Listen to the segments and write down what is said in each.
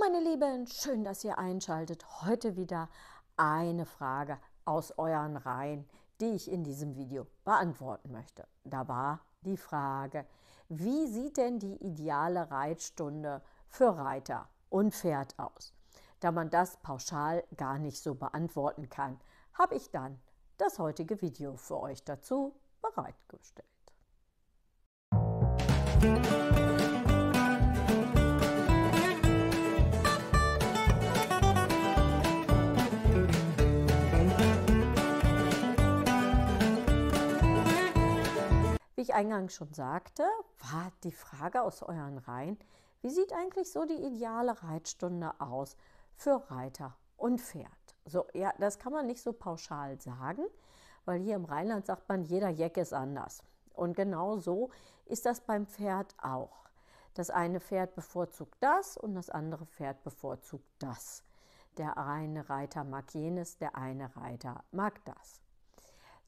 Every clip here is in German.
meine Lieben, schön, dass ihr einschaltet. Heute wieder eine Frage aus euren Reihen, die ich in diesem Video beantworten möchte. Da war die Frage, wie sieht denn die ideale Reitstunde für Reiter und Pferd aus? Da man das pauschal gar nicht so beantworten kann, habe ich dann das heutige Video für euch dazu bereitgestellt. Musik ich eingangs schon sagte, war die Frage aus euren Reihen, wie sieht eigentlich so die ideale Reitstunde aus für Reiter und Pferd? So, ja, das kann man nicht so pauschal sagen, weil hier im Rheinland sagt man, jeder Jeck ist anders. Und genau so ist das beim Pferd auch. Das eine Pferd bevorzugt das und das andere Pferd bevorzugt das. Der eine Reiter mag jenes, der eine Reiter mag das.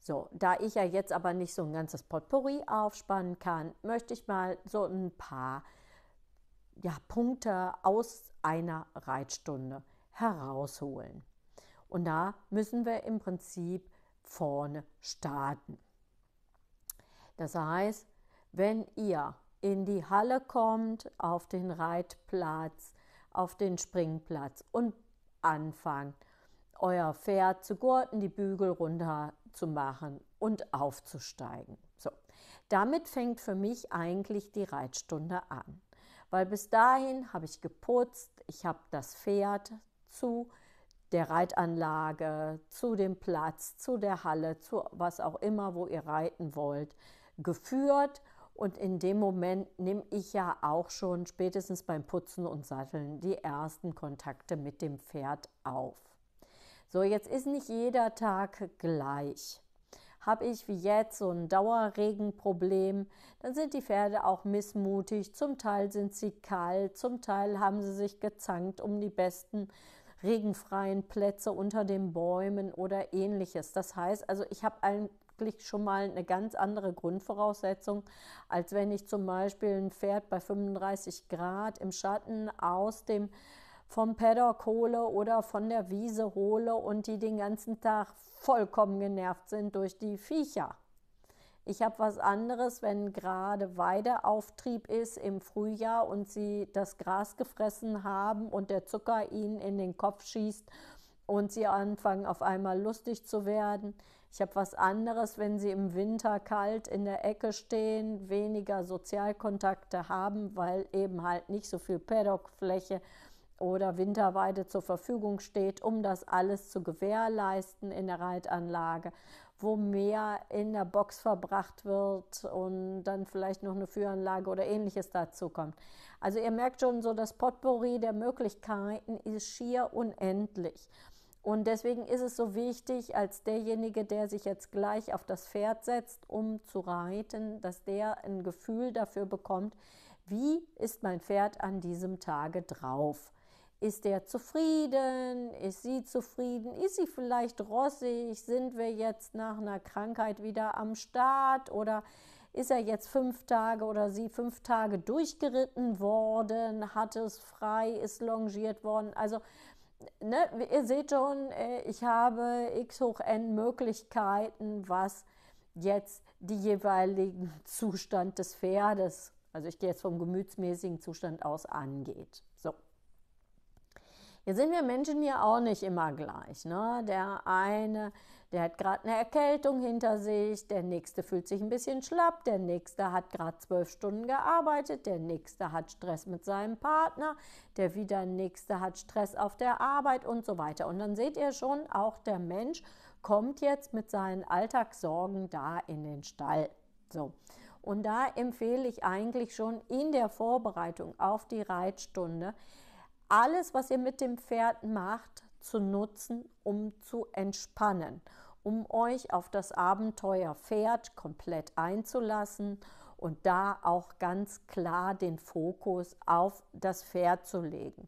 So, da ich ja jetzt aber nicht so ein ganzes Potpourri aufspannen kann, möchte ich mal so ein paar ja, Punkte aus einer Reitstunde herausholen. Und da müssen wir im Prinzip vorne starten. Das heißt, wenn ihr in die Halle kommt, auf den Reitplatz, auf den Springplatz und anfangt, euer Pferd zu gurten, die Bügel runter zu machen und aufzusteigen. So, damit fängt für mich eigentlich die Reitstunde an, weil bis dahin habe ich geputzt, ich habe das Pferd zu der Reitanlage, zu dem Platz, zu der Halle, zu was auch immer, wo ihr reiten wollt, geführt und in dem Moment nehme ich ja auch schon spätestens beim Putzen und Satteln die ersten Kontakte mit dem Pferd auf. So, jetzt ist nicht jeder Tag gleich. Habe ich wie jetzt so ein Dauerregenproblem, dann sind die Pferde auch missmutig. Zum Teil sind sie kalt, zum Teil haben sie sich gezankt um die besten regenfreien Plätze unter den Bäumen oder ähnliches. Das heißt also, ich habe eigentlich schon mal eine ganz andere Grundvoraussetzung, als wenn ich zum Beispiel ein Pferd bei 35 Grad im Schatten aus dem vom Paddock hole oder von der Wiese hole und die den ganzen Tag vollkommen genervt sind durch die Viecher. Ich habe was anderes, wenn gerade Weideauftrieb ist im Frühjahr und sie das Gras gefressen haben und der Zucker ihnen in den Kopf schießt und sie anfangen auf einmal lustig zu werden. Ich habe was anderes, wenn sie im Winter kalt in der Ecke stehen, weniger Sozialkontakte haben, weil eben halt nicht so viel Paddockfläche oder Winterweide zur Verfügung steht, um das alles zu gewährleisten in der Reitanlage, wo mehr in der Box verbracht wird und dann vielleicht noch eine Führanlage oder ähnliches dazu kommt. Also ihr merkt schon so, das Potpourri der Möglichkeiten ist schier unendlich. Und deswegen ist es so wichtig, als derjenige, der sich jetzt gleich auf das Pferd setzt, um zu reiten, dass der ein Gefühl dafür bekommt, wie ist mein Pferd an diesem Tage drauf. Ist der zufrieden? Ist sie zufrieden? Ist sie vielleicht rossig? Sind wir jetzt nach einer Krankheit wieder am Start? Oder ist er jetzt fünf Tage oder sie fünf Tage durchgeritten worden? Hat es frei? Ist longiert worden? Also, ne, ihr seht schon, äh, ich habe x hoch n Möglichkeiten, was jetzt die jeweiligen Zustand des Pferdes, also ich gehe jetzt vom gemütsmäßigen Zustand aus, angeht. So. Jetzt sind wir Menschen ja auch nicht immer gleich. Ne? Der eine, der hat gerade eine Erkältung hinter sich, der nächste fühlt sich ein bisschen schlapp, der nächste hat gerade zwölf Stunden gearbeitet, der nächste hat Stress mit seinem Partner, der wieder nächste hat Stress auf der Arbeit und so weiter. Und dann seht ihr schon, auch der Mensch kommt jetzt mit seinen Alltagssorgen da in den Stall. So. Und da empfehle ich eigentlich schon in der Vorbereitung auf die Reitstunde, alles, was ihr mit dem Pferd macht, zu nutzen, um zu entspannen, um euch auf das Abenteuer Pferd komplett einzulassen und da auch ganz klar den Fokus auf das Pferd zu legen.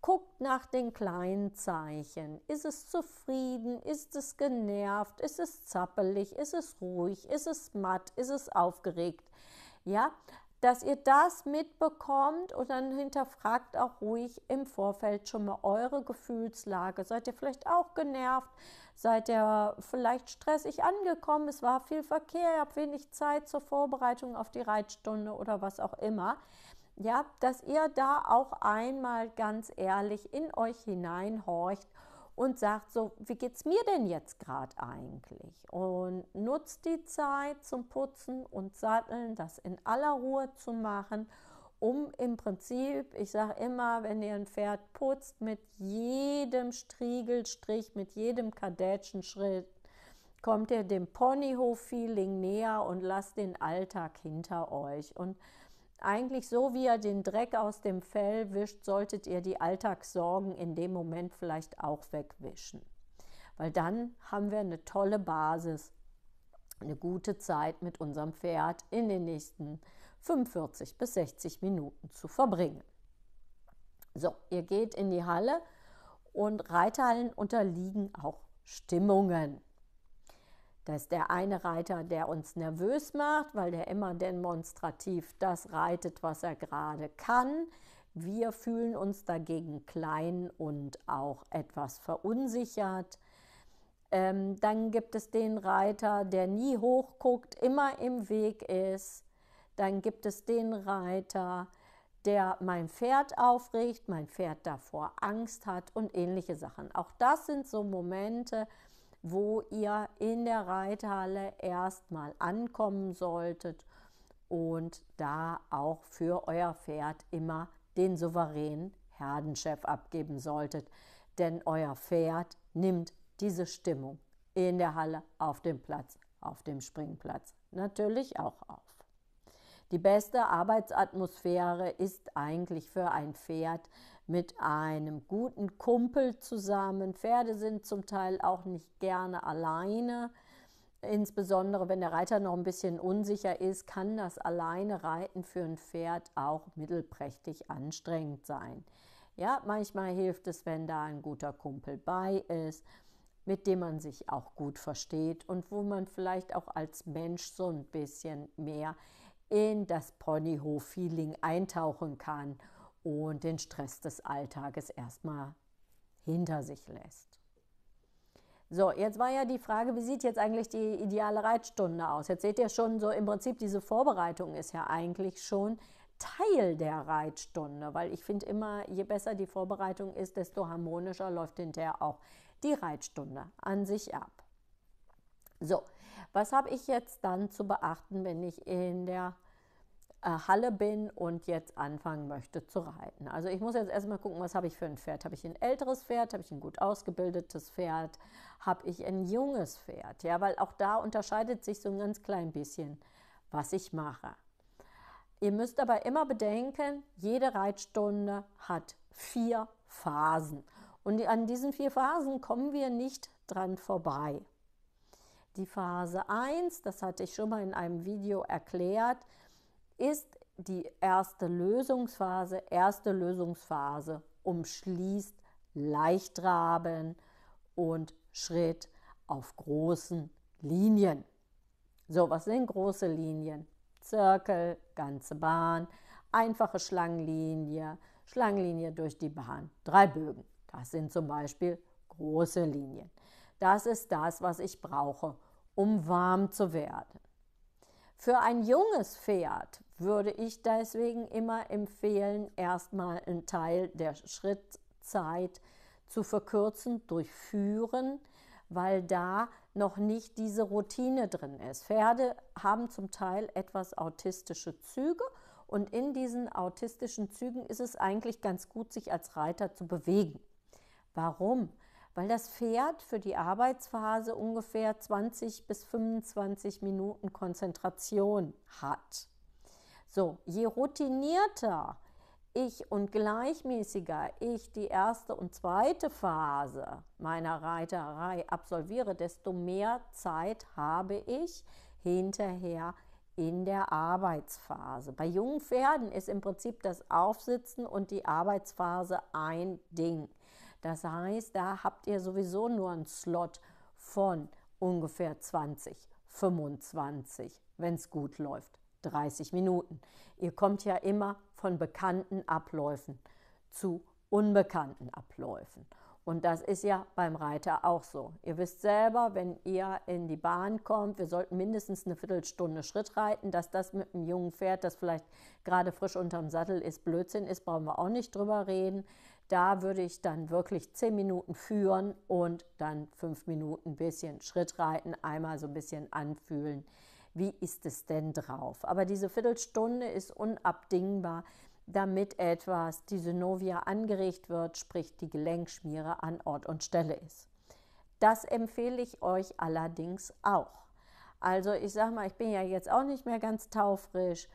Guckt nach den kleinen Zeichen. Ist es zufrieden? Ist es genervt? Ist es zappelig? Ist es ruhig? Ist es matt? Ist es aufgeregt? Ja, dass ihr das mitbekommt und dann hinterfragt auch ruhig im Vorfeld schon mal eure Gefühlslage. Seid ihr vielleicht auch genervt? Seid ihr vielleicht stressig angekommen? Es war viel Verkehr, ihr habt wenig Zeit zur Vorbereitung auf die Reitstunde oder was auch immer. Ja, dass ihr da auch einmal ganz ehrlich in euch hineinhorcht und sagt so, wie geht es mir denn jetzt gerade eigentlich? Und nutzt die Zeit zum Putzen und Satteln, das in aller Ruhe zu machen, um im Prinzip, ich sage immer, wenn ihr ein Pferd putzt, mit jedem Striegelstrich, mit jedem Kadätschenschritt, kommt ihr dem Ponyhof-Feeling näher und lasst den Alltag hinter euch. Und eigentlich so, wie ihr den Dreck aus dem Fell wischt, solltet ihr die Alltagssorgen in dem Moment vielleicht auch wegwischen. Weil dann haben wir eine tolle Basis, eine gute Zeit mit unserem Pferd in den nächsten 45 bis 60 Minuten zu verbringen. So, ihr geht in die Halle und Reithallen unterliegen auch Stimmungen. Da ist der eine Reiter, der uns nervös macht, weil der immer demonstrativ das reitet, was er gerade kann. Wir fühlen uns dagegen klein und auch etwas verunsichert. Ähm, dann gibt es den Reiter, der nie hochguckt, immer im Weg ist. Dann gibt es den Reiter, der mein Pferd aufregt, mein Pferd davor Angst hat und ähnliche Sachen. Auch das sind so Momente, wo ihr in der Reithalle erstmal ankommen solltet und da auch für euer Pferd immer den souveränen Herdenchef abgeben solltet. Denn euer Pferd nimmt diese Stimmung in der Halle, auf dem Platz, auf dem Springplatz natürlich auch auf. Die beste Arbeitsatmosphäre ist eigentlich für ein Pferd mit einem guten Kumpel zusammen. Pferde sind zum Teil auch nicht gerne alleine. Insbesondere wenn der Reiter noch ein bisschen unsicher ist, kann das alleine Reiten für ein Pferd auch mittelprächtig anstrengend sein. Ja, manchmal hilft es, wenn da ein guter Kumpel bei ist, mit dem man sich auch gut versteht und wo man vielleicht auch als Mensch so ein bisschen mehr in das Ponyhof-Feeling eintauchen kann und den Stress des Alltages erstmal hinter sich lässt. So, jetzt war ja die Frage, wie sieht jetzt eigentlich die ideale Reitstunde aus? Jetzt seht ihr schon, so im Prinzip diese Vorbereitung ist ja eigentlich schon Teil der Reitstunde, weil ich finde immer, je besser die Vorbereitung ist, desto harmonischer läuft hinterher auch die Reitstunde an sich ab. So, was habe ich jetzt dann zu beachten, wenn ich in der äh, Halle bin und jetzt anfangen möchte zu reiten. Also ich muss jetzt erstmal gucken, was habe ich für ein Pferd? Habe ich ein älteres Pferd? Habe ich ein gut ausgebildetes Pferd? Habe ich ein junges Pferd? Ja, weil auch da unterscheidet sich so ein ganz klein bisschen, was ich mache. Ihr müsst aber immer bedenken, jede Reitstunde hat vier Phasen. Und an diesen vier Phasen kommen wir nicht dran vorbei. Die Phase 1, das hatte ich schon mal in einem Video erklärt, ist die erste Lösungsphase. Erste Lösungsphase umschließt Leichtraben und Schritt auf großen Linien. So, was sind große Linien? Zirkel, ganze Bahn, einfache Schlangenlinie, Schlangenlinie durch die Bahn, drei Bögen. Das sind zum Beispiel große Linien. Das ist das, was ich brauche, um warm zu werden. Für ein junges Pferd würde ich deswegen immer empfehlen, erstmal einen Teil der Schrittzeit zu verkürzen durchführen, weil da noch nicht diese Routine drin ist. Pferde haben zum Teil etwas autistische Züge und in diesen autistischen Zügen ist es eigentlich ganz gut, sich als Reiter zu bewegen. Warum? weil das Pferd für die Arbeitsphase ungefähr 20 bis 25 Minuten Konzentration hat. So, je routinierter ich und gleichmäßiger ich die erste und zweite Phase meiner Reiterei absolviere, desto mehr Zeit habe ich hinterher in der Arbeitsphase. Bei jungen Pferden ist im Prinzip das Aufsitzen und die Arbeitsphase ein Ding. Das heißt, da habt ihr sowieso nur einen Slot von ungefähr 20, 25, wenn es gut läuft, 30 Minuten. Ihr kommt ja immer von bekannten Abläufen zu unbekannten Abläufen. Und das ist ja beim Reiter auch so. Ihr wisst selber, wenn ihr in die Bahn kommt, wir sollten mindestens eine Viertelstunde Schritt reiten, dass das mit einem jungen Pferd, das vielleicht gerade frisch unterm Sattel ist, Blödsinn ist, brauchen wir auch nicht drüber reden. Da würde ich dann wirklich zehn Minuten führen und dann fünf Minuten ein bisschen Schritt reiten, einmal so ein bisschen anfühlen. Wie ist es denn drauf? Aber diese Viertelstunde ist unabdingbar, damit etwas die Synovia angeregt wird, sprich die Gelenkschmiere an Ort und Stelle ist. Das empfehle ich euch allerdings auch. Also ich sage mal, ich bin ja jetzt auch nicht mehr ganz taufrisch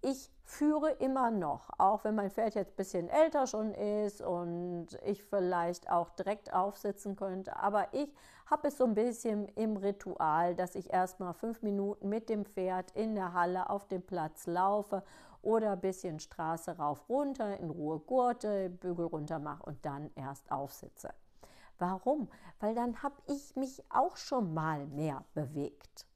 ich führe immer noch, auch wenn mein Pferd jetzt ein bisschen älter schon ist und ich vielleicht auch direkt aufsitzen könnte, aber ich habe es so ein bisschen im Ritual, dass ich erstmal fünf Minuten mit dem Pferd in der Halle auf dem Platz laufe oder ein bisschen Straße rauf runter, in Ruhe Gurte, Bügel runter mache und dann erst aufsitze. Warum? Weil dann habe ich mich auch schon mal mehr bewegt.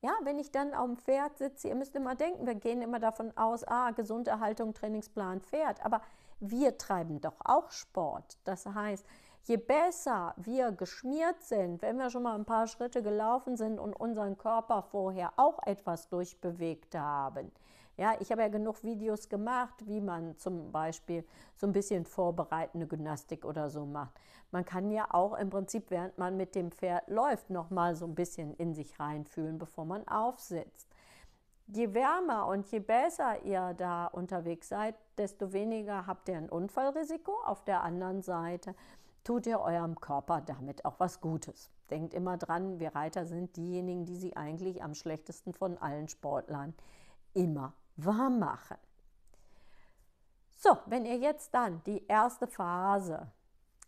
Ja, wenn ich dann auf dem Pferd sitze, ihr müsst immer denken, wir gehen immer davon aus, ah, Gesunderhaltung, Trainingsplan, Pferd. Aber wir treiben doch auch Sport. Das heißt, je besser wir geschmiert sind, wenn wir schon mal ein paar Schritte gelaufen sind und unseren Körper vorher auch etwas durchbewegt haben, ja, ich habe ja genug Videos gemacht, wie man zum Beispiel so ein bisschen vorbereitende Gymnastik oder so macht. Man kann ja auch im Prinzip, während man mit dem Pferd läuft, nochmal so ein bisschen in sich reinfühlen, bevor man aufsitzt. Je wärmer und je besser ihr da unterwegs seid, desto weniger habt ihr ein Unfallrisiko. Auf der anderen Seite tut ihr eurem Körper damit auch was Gutes. Denkt immer dran, wir Reiter sind diejenigen, die sie eigentlich am schlechtesten von allen Sportlern immer warm machen. So, wenn ihr jetzt dann die erste Phase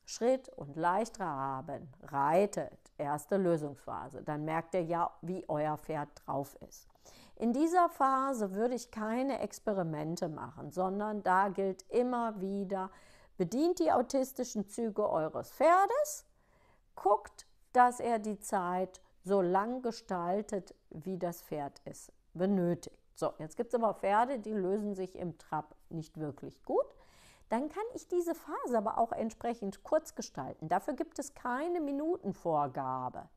Schritt und haben, reitet, erste Lösungsphase, dann merkt ihr ja, wie euer Pferd drauf ist. In dieser Phase würde ich keine Experimente machen, sondern da gilt immer wieder, bedient die autistischen Züge eures Pferdes, guckt, dass er die Zeit so lang gestaltet, wie das Pferd es benötigt. So, jetzt gibt es aber Pferde, die lösen sich im Trab nicht wirklich gut. Dann kann ich diese Phase aber auch entsprechend kurz gestalten. Dafür gibt es keine Minutenvorgabe.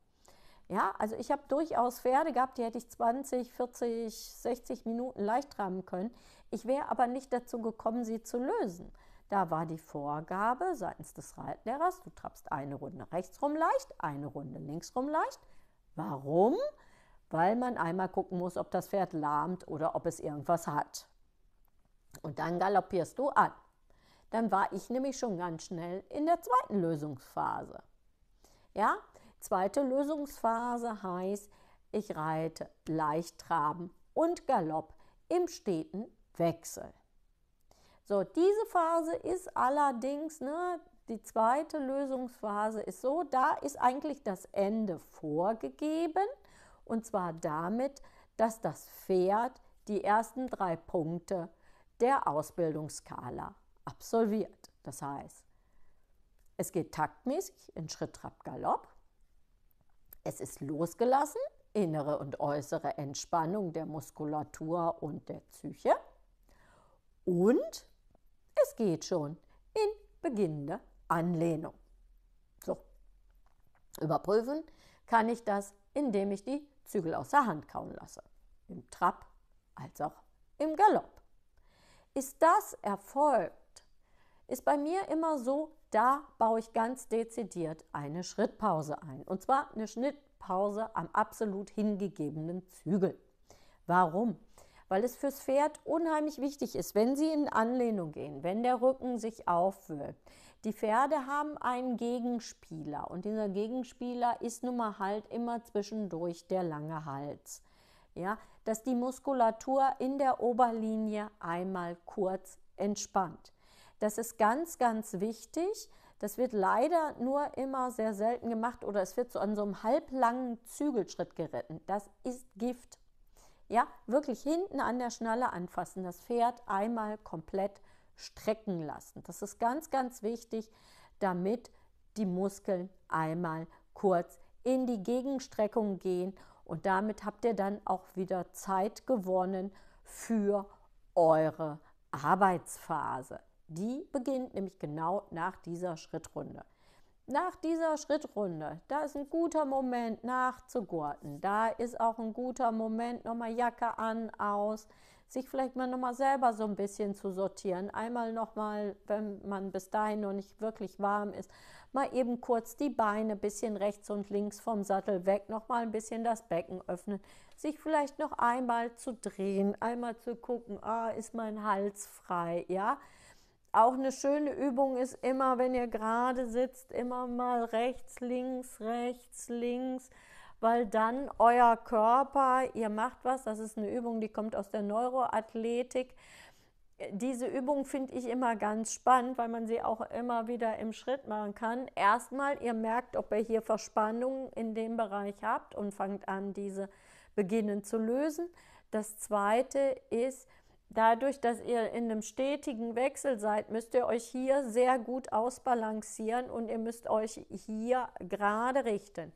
Ja, also ich habe durchaus Pferde gehabt, die hätte ich 20, 40, 60 Minuten leicht traben können. Ich wäre aber nicht dazu gekommen, sie zu lösen. Da war die Vorgabe seitens des Reitlehrers, du trabst eine Runde rechts rum leicht, eine Runde links rum leicht. Warum? weil man einmal gucken muss, ob das Pferd lahmt oder ob es irgendwas hat. Und dann galoppierst du an. Dann war ich nämlich schon ganz schnell in der zweiten Lösungsphase. Ja, zweite Lösungsphase heißt, ich reite leicht traben und Galopp im steten Wechsel. So, diese Phase ist allerdings, ne, die zweite Lösungsphase ist so, da ist eigentlich das Ende vorgegeben und zwar damit, dass das Pferd die ersten drei Punkte der Ausbildungsskala absolviert. Das heißt, es geht taktmäßig in Schritt, Trab, Galopp. Es ist losgelassen, innere und äußere Entspannung der Muskulatur und der Psyche. Und es geht schon in beginnende Anlehnung. So, überprüfen kann ich das indem ich die Zügel aus der Hand kauen lasse. Im Trab als auch im Galopp. Ist das erfolgt, ist bei mir immer so, da baue ich ganz dezidiert eine Schrittpause ein. Und zwar eine Schnittpause am absolut hingegebenen Zügel. Warum? Weil es fürs Pferd unheimlich wichtig ist, wenn Sie in Anlehnung gehen, wenn der Rücken sich aufwühlt, die Pferde haben einen Gegenspieler und dieser Gegenspieler ist nun mal halt immer zwischendurch der lange Hals. Ja, dass die Muskulatur in der Oberlinie einmal kurz entspannt. Das ist ganz, ganz wichtig. Das wird leider nur immer sehr selten gemacht oder es wird so an so einem halblangen Zügelschritt geritten. Das ist Gift. Ja, wirklich hinten an der Schnalle anfassen, das Pferd einmal komplett strecken lassen. Das ist ganz, ganz wichtig, damit die Muskeln einmal kurz in die Gegenstreckung gehen und damit habt ihr dann auch wieder Zeit gewonnen für eure Arbeitsphase. Die beginnt nämlich genau nach dieser Schrittrunde. Nach dieser Schrittrunde, da ist ein guter Moment nachzugurten. Da ist auch ein guter Moment, nochmal Jacke an, aus, sich vielleicht mal nochmal selber so ein bisschen zu sortieren. Einmal nochmal, wenn man bis dahin noch nicht wirklich warm ist, mal eben kurz die Beine ein bisschen rechts und links vom Sattel weg, nochmal ein bisschen das Becken öffnen, sich vielleicht noch einmal zu drehen, einmal zu gucken, ah, ist mein Hals frei, ja. Auch eine schöne Übung ist immer, wenn ihr gerade sitzt, immer mal rechts, links, rechts, links weil dann euer Körper, ihr macht was, das ist eine Übung, die kommt aus der Neuroathletik. Diese Übung finde ich immer ganz spannend, weil man sie auch immer wieder im Schritt machen kann. Erstmal, ihr merkt, ob ihr hier Verspannungen in dem Bereich habt und fangt an, diese beginnen zu lösen. Das zweite ist, dadurch, dass ihr in einem stetigen Wechsel seid, müsst ihr euch hier sehr gut ausbalancieren und ihr müsst euch hier gerade richten.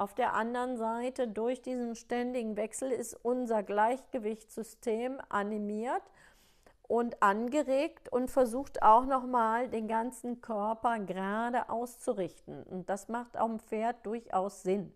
Auf der anderen Seite, durch diesen ständigen Wechsel ist unser Gleichgewichtssystem animiert und angeregt und versucht auch nochmal den ganzen Körper gerade auszurichten. Und das macht auch dem Pferd durchaus Sinn.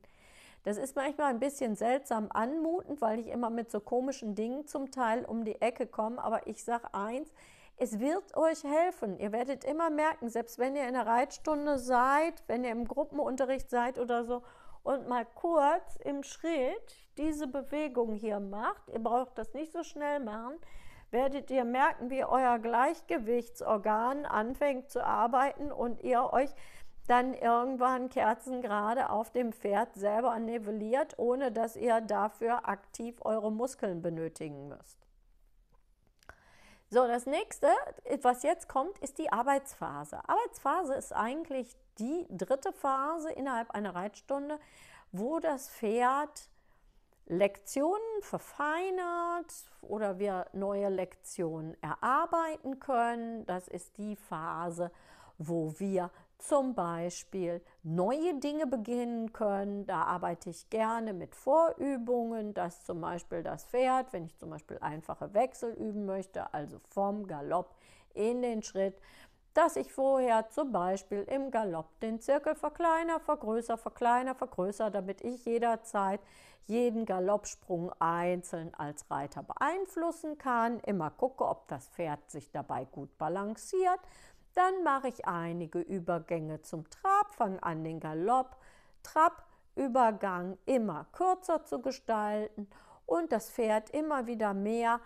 Das ist manchmal ein bisschen seltsam anmutend, weil ich immer mit so komischen Dingen zum Teil um die Ecke komme. Aber ich sage eins, es wird euch helfen. Ihr werdet immer merken, selbst wenn ihr in der Reitstunde seid, wenn ihr im Gruppenunterricht seid oder so, und mal kurz im Schritt diese Bewegung hier macht, ihr braucht das nicht so schnell machen, werdet ihr merken, wie euer Gleichgewichtsorgan anfängt zu arbeiten und ihr euch dann irgendwann kerzengerade auf dem Pferd selber nivelliert, ohne dass ihr dafür aktiv eure Muskeln benötigen müsst. So, das nächste, was jetzt kommt, ist die Arbeitsphase. Arbeitsphase ist eigentlich die dritte Phase innerhalb einer Reitstunde, wo das Pferd Lektionen verfeinert oder wir neue Lektionen erarbeiten können. Das ist die Phase, wo wir zum Beispiel neue Dinge beginnen können. Da arbeite ich gerne mit Vorübungen, dass zum Beispiel das Pferd, wenn ich zum Beispiel einfache Wechsel üben möchte, also vom Galopp in den Schritt, dass ich vorher zum Beispiel im Galopp den Zirkel verkleiner, vergrößer, verkleiner, vergrößer, damit ich jederzeit jeden Galoppsprung einzeln als Reiter beeinflussen kann, immer gucke, ob das Pferd sich dabei gut balanciert. Dann mache ich einige Übergänge zum Trab, fange an den Galopp, Trab, Übergang immer kürzer zu gestalten und das Pferd immer wieder mehr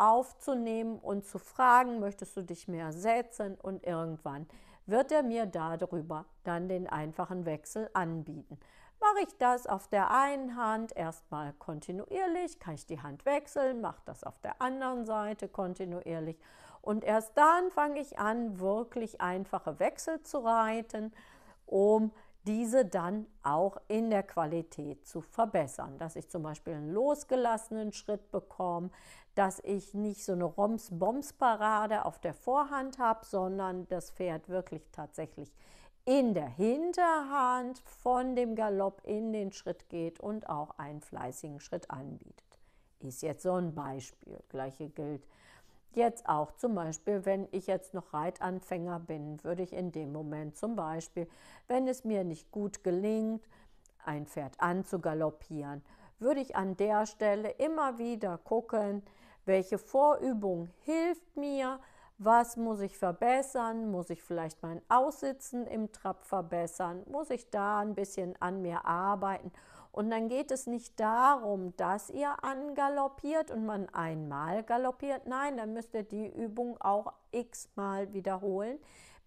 aufzunehmen und zu fragen, möchtest du dich mehr setzen? Und irgendwann wird er mir darüber dann den einfachen Wechsel anbieten. Mache ich das auf der einen Hand erstmal kontinuierlich, kann ich die Hand wechseln, mache das auf der anderen Seite kontinuierlich und erst dann fange ich an, wirklich einfache Wechsel zu reiten, um diese dann auch in der Qualität zu verbessern. Dass ich zum Beispiel einen losgelassenen Schritt bekomme, dass ich nicht so eine Roms-Boms-Parade auf der Vorhand habe, sondern das Pferd wirklich tatsächlich in der Hinterhand von dem Galopp in den Schritt geht und auch einen fleißigen Schritt anbietet. Ist jetzt so ein Beispiel. Gleiche gilt Jetzt auch zum Beispiel, wenn ich jetzt noch Reitanfänger bin, würde ich in dem Moment zum Beispiel, wenn es mir nicht gut gelingt, ein Pferd anzugaloppieren, würde ich an der Stelle immer wieder gucken, welche Vorübung hilft mir, was muss ich verbessern, muss ich vielleicht mein Aussitzen im Trab verbessern, muss ich da ein bisschen an mir arbeiten und dann geht es nicht darum, dass ihr angaloppiert und man einmal galoppiert. Nein, dann müsst ihr die Übung auch x-mal wiederholen,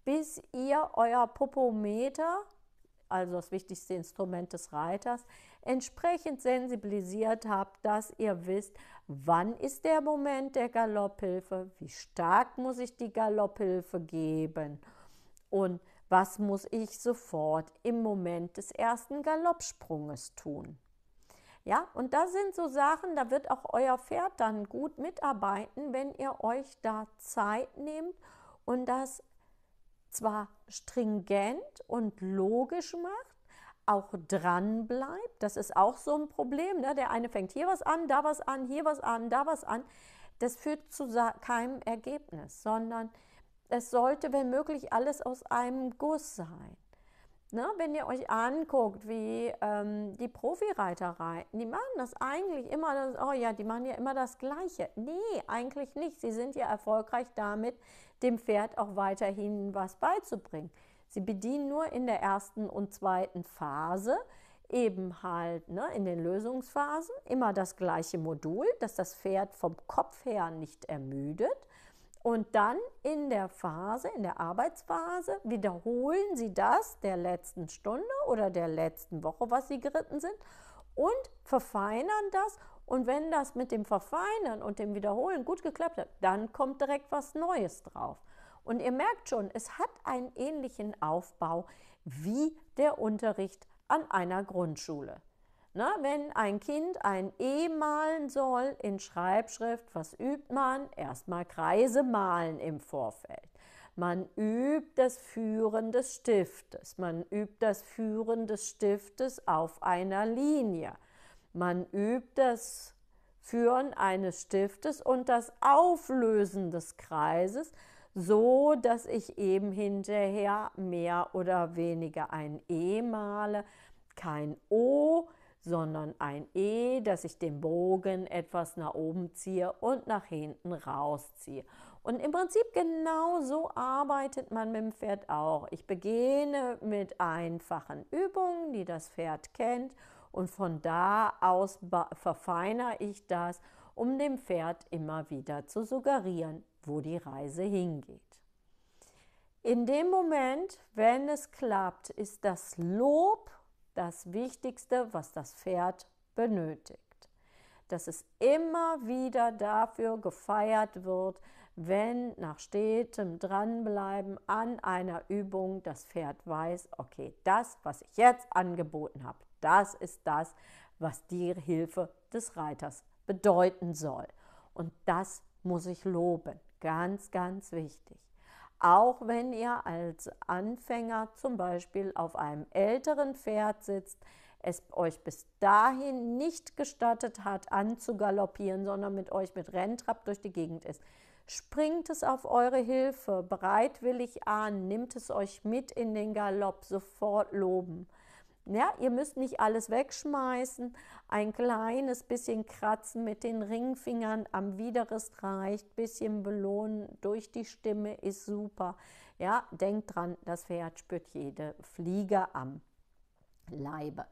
bis ihr euer Popometer, also das wichtigste Instrument des Reiters, entsprechend sensibilisiert habt, dass ihr wisst, wann ist der Moment der Galopphilfe, wie stark muss ich die Galopphilfe geben und was muss ich sofort im Moment des ersten Galoppsprunges tun? Ja, und das sind so Sachen, da wird auch euer Pferd dann gut mitarbeiten, wenn ihr euch da Zeit nehmt und das zwar stringent und logisch macht, auch dran bleibt. Das ist auch so ein Problem. Ne? Der eine fängt hier was an, da was an, hier was an, da was an. Das führt zu keinem Ergebnis, sondern es sollte, wenn möglich, alles aus einem Guss sein. Ne, wenn ihr euch anguckt, wie ähm, die Profireiter reiten, die machen das eigentlich immer, das, oh ja, die machen ja immer das Gleiche. Nee, eigentlich nicht. Sie sind ja erfolgreich damit, dem Pferd auch weiterhin was beizubringen. Sie bedienen nur in der ersten und zweiten Phase eben halt ne, in den Lösungsphasen immer das gleiche Modul, dass das Pferd vom Kopf her nicht ermüdet und dann in der Phase, in der Arbeitsphase, wiederholen Sie das der letzten Stunde oder der letzten Woche, was Sie geritten sind, und verfeinern das. Und wenn das mit dem Verfeinern und dem Wiederholen gut geklappt hat, dann kommt direkt was Neues drauf. Und ihr merkt schon, es hat einen ähnlichen Aufbau wie der Unterricht an einer Grundschule. Ne, wenn ein Kind ein E malen soll in Schreibschrift, was übt man? Erstmal Kreise malen im Vorfeld. Man übt das Führen des Stiftes. Man übt das Führen des Stiftes auf einer Linie. Man übt das Führen eines Stiftes und das Auflösen des Kreises, so dass ich eben hinterher mehr oder weniger ein E male, kein O, sondern ein E, dass ich den Bogen etwas nach oben ziehe und nach hinten rausziehe. Und im Prinzip genau so arbeitet man mit dem Pferd auch. Ich beginne mit einfachen Übungen, die das Pferd kennt und von da aus verfeinere ich das, um dem Pferd immer wieder zu suggerieren, wo die Reise hingeht. In dem Moment, wenn es klappt, ist das Lob das Wichtigste, was das Pferd benötigt. Dass es immer wieder dafür gefeiert wird, wenn nach stetem Dranbleiben an einer Übung das Pferd weiß, okay, das, was ich jetzt angeboten habe, das ist das, was die Hilfe des Reiters bedeuten soll. Und das muss ich loben. Ganz, ganz wichtig. Auch wenn ihr als Anfänger zum Beispiel auf einem älteren Pferd sitzt, es euch bis dahin nicht gestattet hat, anzugaloppieren, sondern mit euch mit Renntrab durch die Gegend ist. Springt es auf eure Hilfe bereitwillig an, nimmt es euch mit in den Galopp, sofort loben. Ja, ihr müsst nicht alles wegschmeißen. Ein kleines bisschen kratzen mit den Ringfingern am Widerrest reicht. Bisschen belohnen durch die Stimme ist super. Ja, denkt dran, das Pferd spürt jede Fliege am Leibe.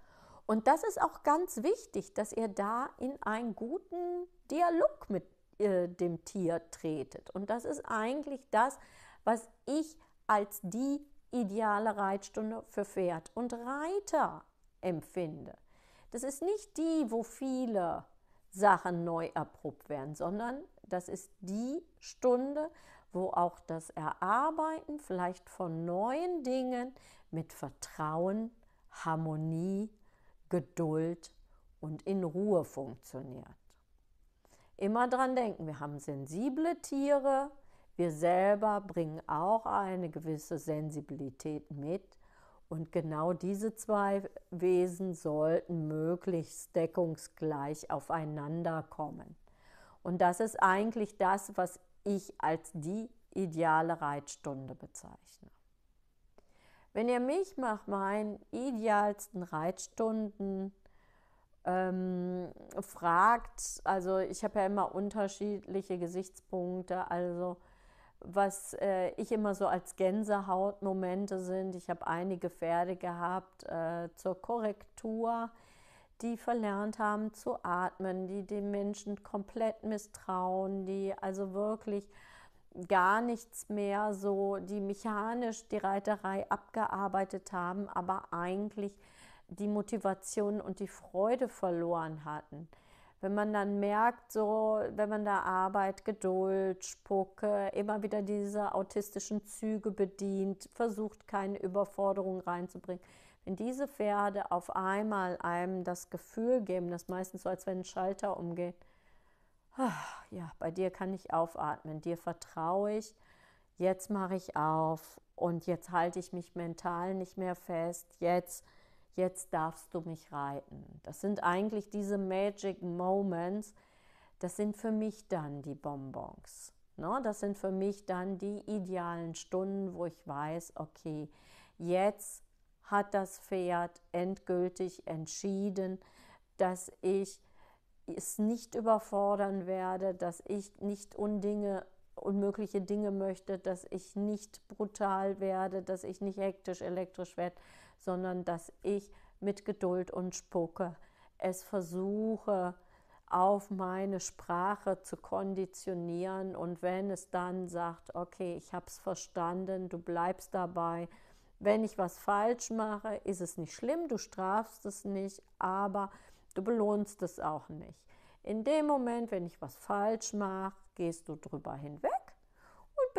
Und das ist auch ganz wichtig, dass ihr da in einen guten Dialog mit äh, dem Tier tretet. Und das ist eigentlich das, was ich als die ideale Reitstunde für Pferd und Reiter empfinde. Das ist nicht die, wo viele Sachen neu erprobt werden, sondern das ist die Stunde, wo auch das Erarbeiten vielleicht von neuen Dingen mit Vertrauen, Harmonie, Geduld und in Ruhe funktioniert. Immer dran denken, wir haben sensible Tiere, wir selber bringen auch eine gewisse Sensibilität mit und genau diese zwei Wesen sollten möglichst deckungsgleich aufeinander kommen. Und das ist eigentlich das, was ich als die ideale Reitstunde bezeichne. Wenn ihr mich nach meinen idealsten Reitstunden ähm, fragt, also ich habe ja immer unterschiedliche Gesichtspunkte, also was äh, ich immer so als Gänsehautmomente sind. Ich habe einige Pferde gehabt äh, zur Korrektur, die verlernt haben zu atmen, die den Menschen komplett misstrauen, die also wirklich gar nichts mehr so, die mechanisch die Reiterei abgearbeitet haben, aber eigentlich die Motivation und die Freude verloren hatten wenn man dann merkt, so, wenn man da Arbeit, Geduld, Spucke, immer wieder diese autistischen Züge bedient, versucht, keine Überforderung reinzubringen. Wenn diese Pferde auf einmal einem das Gefühl geben, das meistens so, als wenn ein Schalter umgeht, ah, ja, bei dir kann ich aufatmen, dir vertraue ich, jetzt mache ich auf und jetzt halte ich mich mental nicht mehr fest, jetzt jetzt darfst du mich reiten. Das sind eigentlich diese Magic Moments, das sind für mich dann die Bonbons. Ne? Das sind für mich dann die idealen Stunden, wo ich weiß, okay, jetzt hat das Pferd endgültig entschieden, dass ich es nicht überfordern werde, dass ich nicht Undinge, unmögliche Dinge möchte, dass ich nicht brutal werde, dass ich nicht hektisch elektrisch werde, sondern dass ich mit Geduld und Spucke es versuche, auf meine Sprache zu konditionieren und wenn es dann sagt, okay, ich habe es verstanden, du bleibst dabei. Wenn ich was falsch mache, ist es nicht schlimm, du strafst es nicht, aber du belohnst es auch nicht. In dem Moment, wenn ich was falsch mache, gehst du drüber hinweg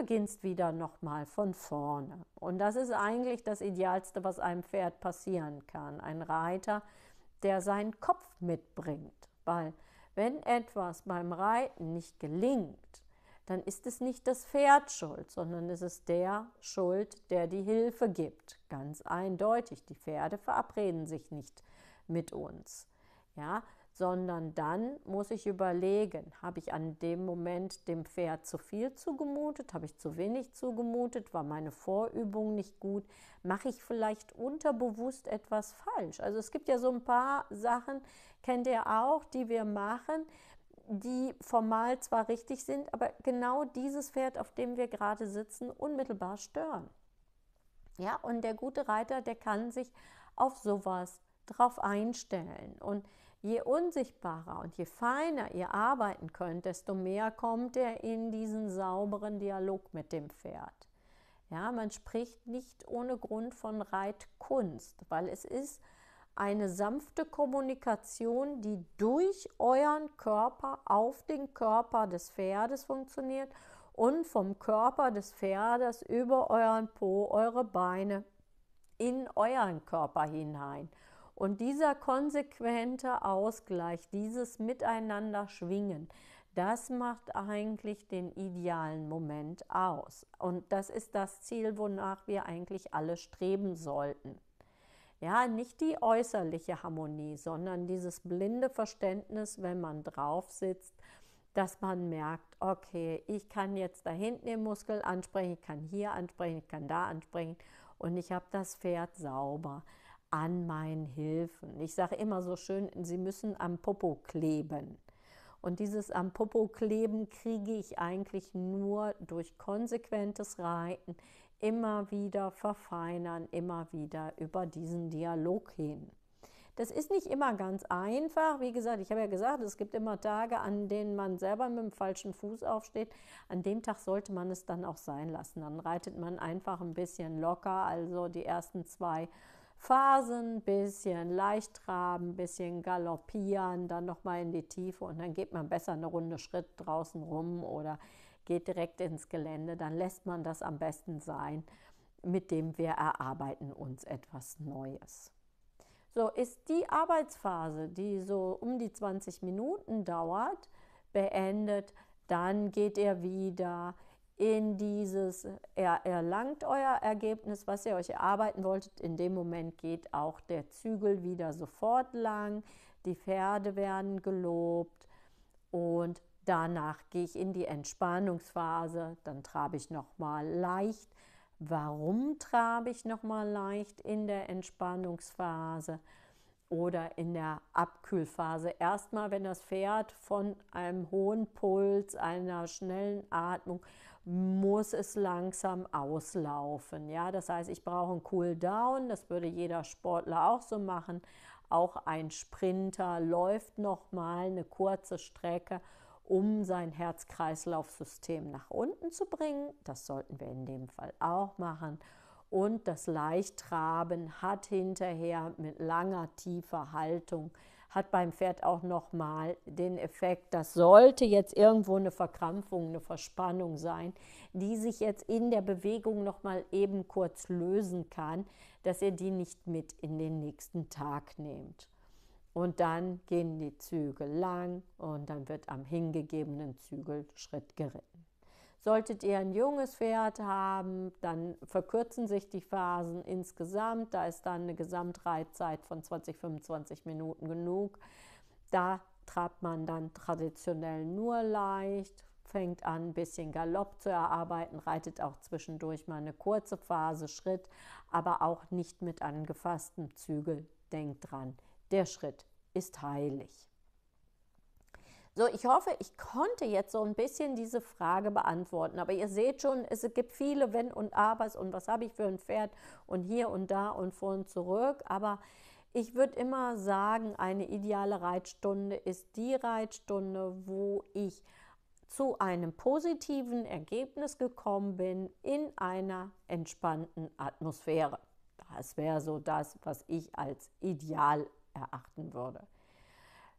beginnst wieder nochmal von vorne. Und das ist eigentlich das Idealste, was einem Pferd passieren kann. Ein Reiter, der seinen Kopf mitbringt. Weil wenn etwas beim Reiten nicht gelingt, dann ist es nicht das Pferd schuld, sondern es ist der schuld, der die Hilfe gibt. Ganz eindeutig, die Pferde verabreden sich nicht mit uns. Ja, sondern dann muss ich überlegen, habe ich an dem Moment dem Pferd zu viel zugemutet, habe ich zu wenig zugemutet, war meine Vorübung nicht gut, mache ich vielleicht unterbewusst etwas falsch. Also es gibt ja so ein paar Sachen, kennt ihr auch, die wir machen, die formal zwar richtig sind, aber genau dieses Pferd, auf dem wir gerade sitzen, unmittelbar stören. Ja, und der gute Reiter, der kann sich auf sowas drauf einstellen. Und Je unsichtbarer und je feiner ihr arbeiten könnt, desto mehr kommt er in diesen sauberen Dialog mit dem Pferd. Ja, man spricht nicht ohne Grund von Reitkunst, weil es ist eine sanfte Kommunikation, die durch euren Körper auf den Körper des Pferdes funktioniert und vom Körper des Pferdes über euren Po, eure Beine in euren Körper hinein. Und dieser konsequente Ausgleich, dieses Miteinander schwingen, das macht eigentlich den idealen Moment aus. Und das ist das Ziel, wonach wir eigentlich alle streben sollten. Ja, nicht die äußerliche Harmonie, sondern dieses blinde Verständnis, wenn man drauf sitzt, dass man merkt, okay, ich kann jetzt da hinten den Muskel ansprechen, ich kann hier ansprechen, ich kann da ansprechen und ich habe das Pferd sauber an meinen Hilfen. Ich sage immer so schön, sie müssen am Popo kleben. Und dieses am Popo kleben kriege ich eigentlich nur durch konsequentes Reiten, immer wieder verfeinern, immer wieder über diesen Dialog hin. Das ist nicht immer ganz einfach. Wie gesagt, ich habe ja gesagt, es gibt immer Tage, an denen man selber mit dem falschen Fuß aufsteht. An dem Tag sollte man es dann auch sein lassen. Dann reitet man einfach ein bisschen locker. Also die ersten zwei Phasen, bisschen leicht traben, bisschen galoppieren, dann nochmal in die Tiefe und dann geht man besser eine Runde Schritt draußen rum oder geht direkt ins Gelände. Dann lässt man das am besten sein, mit dem wir erarbeiten uns etwas Neues. So ist die Arbeitsphase, die so um die 20 Minuten dauert, beendet, dann geht er wieder in dieses, er erlangt euer Ergebnis, was ihr euch erarbeiten wolltet. In dem Moment geht auch der Zügel wieder sofort lang, die Pferde werden gelobt und danach gehe ich in die Entspannungsphase, dann trabe ich nochmal leicht. Warum trabe ich nochmal leicht in der Entspannungsphase? oder in der Abkühlphase. Erstmal, wenn das Pferd von einem hohen Puls, einer schnellen Atmung muss es langsam auslaufen. Ja, das heißt, ich brauche einen Cool Down. Das würde jeder Sportler auch so machen. Auch ein Sprinter läuft noch mal eine kurze Strecke, um sein Herz-Kreislauf-System nach unten zu bringen. Das sollten wir in dem Fall auch machen. Und das Leichttraben hat hinterher mit langer, tiefer Haltung hat beim Pferd auch nochmal den Effekt, das sollte jetzt irgendwo eine Verkrampfung, eine Verspannung sein, die sich jetzt in der Bewegung nochmal eben kurz lösen kann, dass ihr die nicht mit in den nächsten Tag nehmt. Und dann gehen die Zügel lang und dann wird am hingegebenen Zügel Schritt geritten. Solltet ihr ein junges Pferd haben, dann verkürzen sich die Phasen insgesamt. Da ist dann eine Gesamtreitzeit von 20, 25 Minuten genug. Da trabt man dann traditionell nur leicht, fängt an, ein bisschen Galopp zu erarbeiten, reitet auch zwischendurch mal eine kurze Phase Schritt, aber auch nicht mit angefasstem Zügel. Denkt dran, der Schritt ist heilig. So, ich hoffe, ich konnte jetzt so ein bisschen diese Frage beantworten. Aber ihr seht schon, es gibt viele Wenn und Abers und was habe ich für ein Pferd und hier und da und vor und zurück. Aber ich würde immer sagen, eine ideale Reitstunde ist die Reitstunde, wo ich zu einem positiven Ergebnis gekommen bin in einer entspannten Atmosphäre. Das wäre so das, was ich als ideal erachten würde.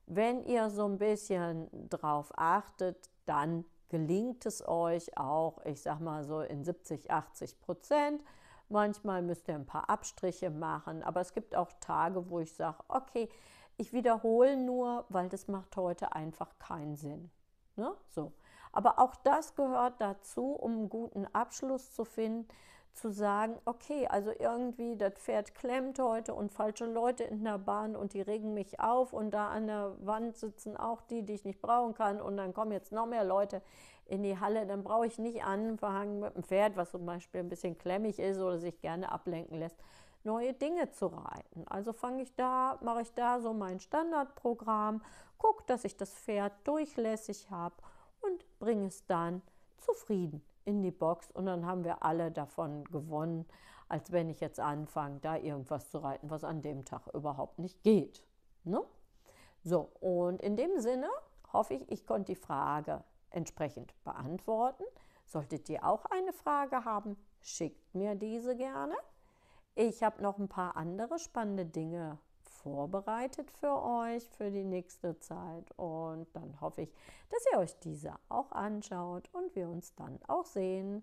Wenn ihr so ein bisschen drauf achtet, dann gelingt es euch auch, ich sag mal so in 70, 80 Prozent. Manchmal müsst ihr ein paar Abstriche machen, aber es gibt auch Tage, wo ich sage, okay, ich wiederhole nur, weil das macht heute einfach keinen Sinn. Ne? So. Aber auch das gehört dazu, um einen guten Abschluss zu finden, zu sagen, okay, also irgendwie das Pferd klemmt heute und falsche Leute in der Bahn und die regen mich auf und da an der Wand sitzen auch die, die ich nicht brauchen kann und dann kommen jetzt noch mehr Leute in die Halle, dann brauche ich nicht anfangen mit dem Pferd, was zum Beispiel ein bisschen klemmig ist oder sich gerne ablenken lässt, neue Dinge zu reiten. Also fange ich da, mache ich da so mein Standardprogramm, gucke, dass ich das Pferd durchlässig habe und bringe es dann zufrieden in die Box und dann haben wir alle davon gewonnen, als wenn ich jetzt anfange, da irgendwas zu reiten, was an dem Tag überhaupt nicht geht. Ne? So, und in dem Sinne hoffe ich, ich konnte die Frage entsprechend beantworten. Solltet ihr auch eine Frage haben, schickt mir diese gerne. Ich habe noch ein paar andere spannende Dinge vorbereitet für euch für die nächste Zeit. Und dann hoffe ich, dass ihr euch diese auch anschaut und wir uns dann auch sehen.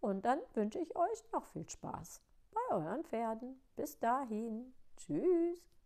Und dann wünsche ich euch noch viel Spaß bei euren Pferden. Bis dahin. Tschüss.